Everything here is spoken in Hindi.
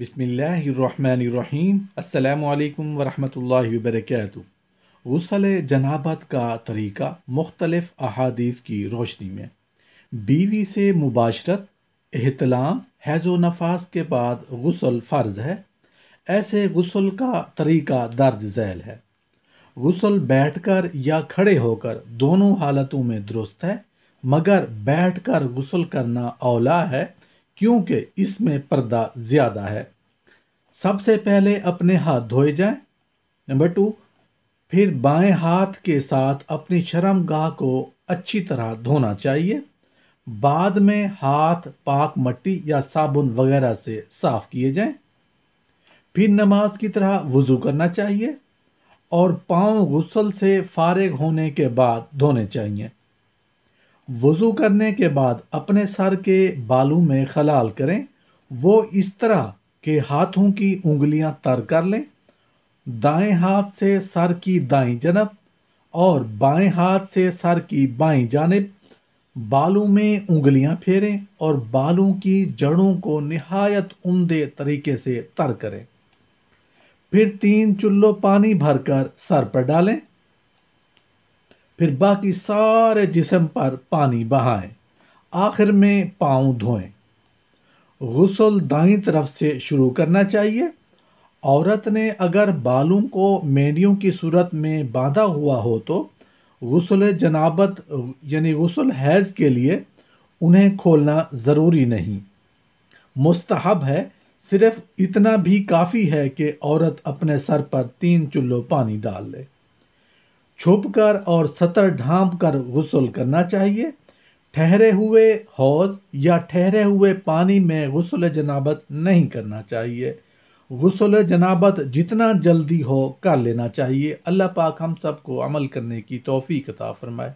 बिसमीम् अल्लाम वरहमल वरक गसल जनाबत का तरीका मुख्तलफ अहादीस की रोशनी में बीवी से मुबाशरत अहतलाम हैज़ो नफास के बाद गसल फ़र्ज है ऐसे गसल का तरीका दर्ज झैल है गसल बैठ कर या खड़े होकर दोनों हालतों में दुरुस्त है मगर बैठ कर गसल करना अवला है क्योंकि इसमें पर्दा ज़्यादा है सबसे पहले अपने हाथ धोए जाएं। नंबर टू फिर बाएं हाथ के साथ अपनी शर्मगाह को अच्छी तरह धोना चाहिए बाद में हाथ पाक मट्टी या साबुन वगैरह से साफ किए जाएं। फिर नमाज की तरह वज़ू करना चाहिए और पाँव गुसल से फारिग होने के बाद धोने चाहिए वज़ू करने के बाद अपने सर के बालों में खलाल करें वो इस तरह के हाथों की उंगलियां तर कर लें दाएं हाथ से सर की दाएं जनब और बाएं हाथ से सर की बाएं जानब बालों में उंगलियां फेरें और बालों की जड़ों को नहायत उमदे तरीके से तर करें फिर तीन चुल्लो पानी भरकर सर पर डालें फिर बाकी सारे जिसम पर पानी बहाएं आखिर में पाँव धोएं गसल दाई तरफ से शुरू करना चाहिए औरत ने अगर बालों को मेडियों की सूरत में बांधा हुआ हो तो गसल जनाबत यानी गसल हैज़ के लिए उन्हें खोलना ज़रूरी नहीं मुस्तहब है सिर्फ इतना भी काफ़ी है कि औरत अपने सर पर तीन चुल्लो पानी डाल ले छुपकर और सतर ढांप कर गसल करना चाहिए ठहरे हुए हौज या ठहरे हुए पानी में गसल जनाबत नहीं करना चाहिए गसल जनाबत जितना जल्दी हो कर लेना चाहिए अल्लाह पाक हम सबको अमल करने की तोफ़ी कता फरमाए